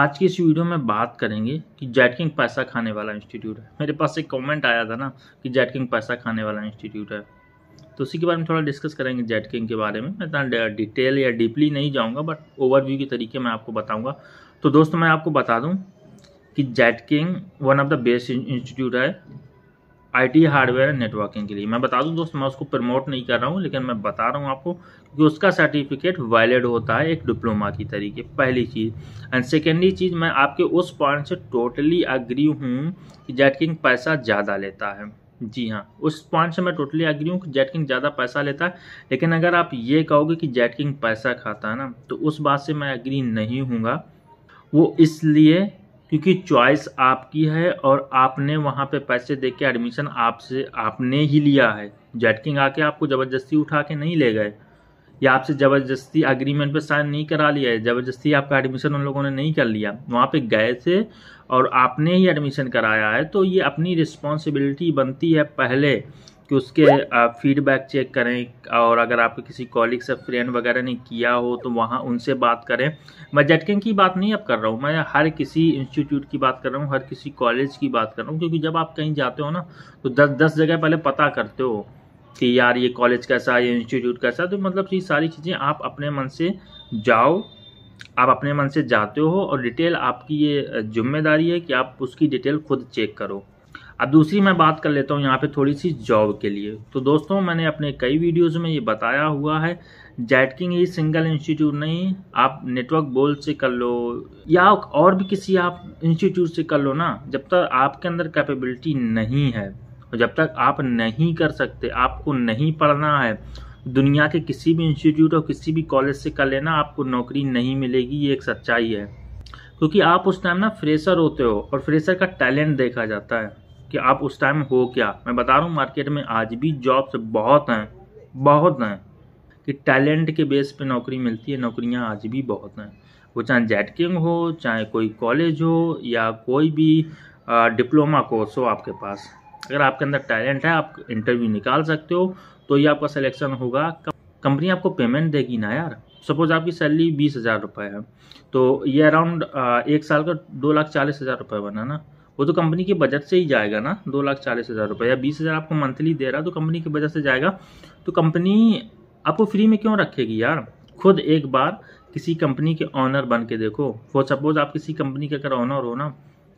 आज की इस वीडियो में बात करेंगे कि जैटकिंग पैसा खाने वाला इंस्टीट्यूट है मेरे पास एक कमेंट आया था ना कि जैटकिंग पैसा खाने वाला इंस्टीट्यूट है तो उसी के बारे में थोड़ा डिस्कस करेंगे जैटकिंग के बारे में मैं इतना डिटेल या डीपली नहीं जाऊँगा बट ओवरव्यू के तरीके मैं आपको बताऊँगा तो दोस्तों मैं आपको बता दूँ कि Jetking one of the best institute है आईटी हार्डवेयर नेटवर्किंग के लिए मैं बता दूं दोस्तों मैं उसको प्रमोट नहीं कर रहा हूं लेकिन मैं बता रहा हूं आपको क्योंकि उसका सर्टिफिकेट वैलिड होता है एक डिप्लोमा की तरीके पहली चीज़ एंड सेकेंडली चीज़ मैं आपके उस पॉइंट से टोटली अग्री हूँ कि किंग पैसा ज़्यादा लेता है जी हाँ उस पॉइंट से मैं टोटली अग्री हूँ कि किंग ज़्यादा पैसा लेता है लेकिन अगर आप ये कहोगे कि किंग पैसा खाता है ना तो उस बात से मैं अग्री नहीं हूँगा वो इसलिए क्योंकि चॉइस आपकी है और आपने वहाँ पे पैसे दे के एडमिशन आपसे आपने ही लिया है जेट किंग आके आपको ज़बरदस्ती उठा के नहीं ले गए या आपसे ज़बरदस्ती एग्रीमेंट पे साइन नहीं करा लिया है ज़बरदस्ती आपका एडमिशन उन लोगों ने नहीं कर लिया वहाँ पे गए थे और आपने ही एडमिशन कराया है तो ये अपनी रिस्पॉन्सिबिलिटी बनती है पहले कि उसके आप फीडबैक चेक करें और अगर आपके किसी कॉलिग से फ्रेंड वगैरह ने किया हो तो वहाँ उनसे बात करें मैं जेटकिन की बात नहीं अब कर रहा हूँ मैं हर किसी इंस्टीट्यूट की बात कर रहा हूँ हर किसी कॉलेज की बात कर रहा हूँ क्योंकि जब आप कहीं जाते हो ना तो दस दस जगह पहले पता करते हो कि यार ये कॉलेज कैसा है ये इंस्टीट्यूट कैसा तो मतलब ये सारी चीज़ें आप अपने मन से जाओ आप अपने मन से जाते हो और डिटेल आपकी ये जिम्मेदारी है कि आप उसकी डिटेल खुद चेक करो अब दूसरी मैं बात कर लेता हूँ यहाँ पे थोड़ी सी जॉब के लिए तो दोस्तों मैंने अपने कई वीडियोज़ में ये बताया हुआ है जैटकिंग ही सिंगल इंस्टीट्यूट नहीं आप नेटवर्क बोल से कर लो या और भी किसी आप इंस्टीट्यूट से कर लो ना जब तक आपके अंदर कैपेबिलिटी नहीं है और जब तक आप नहीं कर सकते आपको नहीं पढ़ना है दुनिया के किसी भी इंस्टीट्यूट और किसी भी कॉलेज से कर लेना आपको नौकरी नहीं मिलेगी ये एक सच्चाई है क्योंकि आप उस टाइम ना फ्रेशर होते हो और फ्रेशर का टैलेंट देखा जाता है कि आप उस टाइम हो क्या मैं बता रहा हूँ मार्केट में आज भी जॉब्स बहुत हैं बहुत हैं कि टैलेंट के बेस पे नौकरी मिलती है नौकरियाँ आज भी बहुत हैं वो चाहे जेट किंग हो चाहे कोई कॉलेज हो या कोई भी डिप्लोमा कोर्स हो आपके पास अगर आपके अंदर टैलेंट है आप इंटरव्यू निकाल सकते हो तो ये आपका सिलेक्शन होगा कंपनी आपको पेमेंट देगी ना यार सपोज आपकी सैलरी बीस हज़ार रुपये है तो ये अराउंड एक साल का दो लाख चालीस हज़ार रुपये बना ना वो तो कंपनी के बजट से ही जाएगा ना दो लाख चालीस हज़ार रुपये या बीस हज़ार आपको मंथली दे रहा तो कंपनी के बजट से जाएगा तो कंपनी आपको फ्री में क्यों रखेगी यार खुद एक बार किसी कंपनी के ऑनर बन के देखो फॉर सपोज आप किसी कंपनी के अगर ऑनर हो ना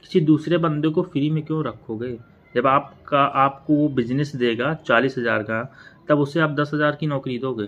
किसी दूसरे बंदे को फ्री में क्यों रखोगे जब आपका आपको वो बिजनेस देगा चालीस हज़ार का तब उसे आप दस हज़ार की नौकरी दोगे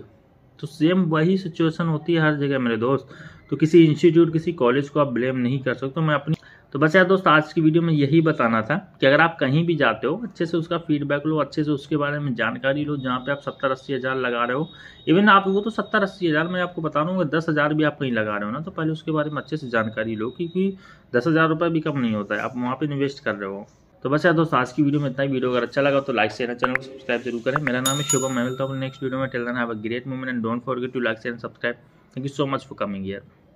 तो सेम वही सिचुएशन होती है हर जगह मेरे दोस्त तो किसी इंस्टीट्यूट किसी कॉलेज को आप ब्लेम नहीं कर सकते तो मैं अपनी तो बस यार दोस्त आज की वीडियो में यही बताना था कि अगर आप कहीं भी जाते हो अच्छे से उसका फीडबैक लो अच्छे से उसके बारे में जानकारी लो जहाँ पे आप सत्तर अस्सी हज़ार लगा रहे हो इवन आप वो तो सत्तर अस्सी हज़ार मैं आपको बता दूँगा दस हज़ार भी आप कहीं लगा रहे हो ना तो पहले उसके बारे में अच्छे से जानकारी लो क्योंकि दस हज़ार रुपये भी कम नहीं होता है आप वहाँ पर इन्वेस्ट कर रहे हो तो बस यार दोस्त आज की वीडियो में इतना ही वीडियो अगर अच्छा लगा तो लाइक शेयर चैनल को सब्सक्राइब जरूर करें मेरा नाम है शुभम मैं मिलता हूँ नेक्स्ट वीडियो में टेलन है great moment and don't forget to like share subscribe thank you so much for coming year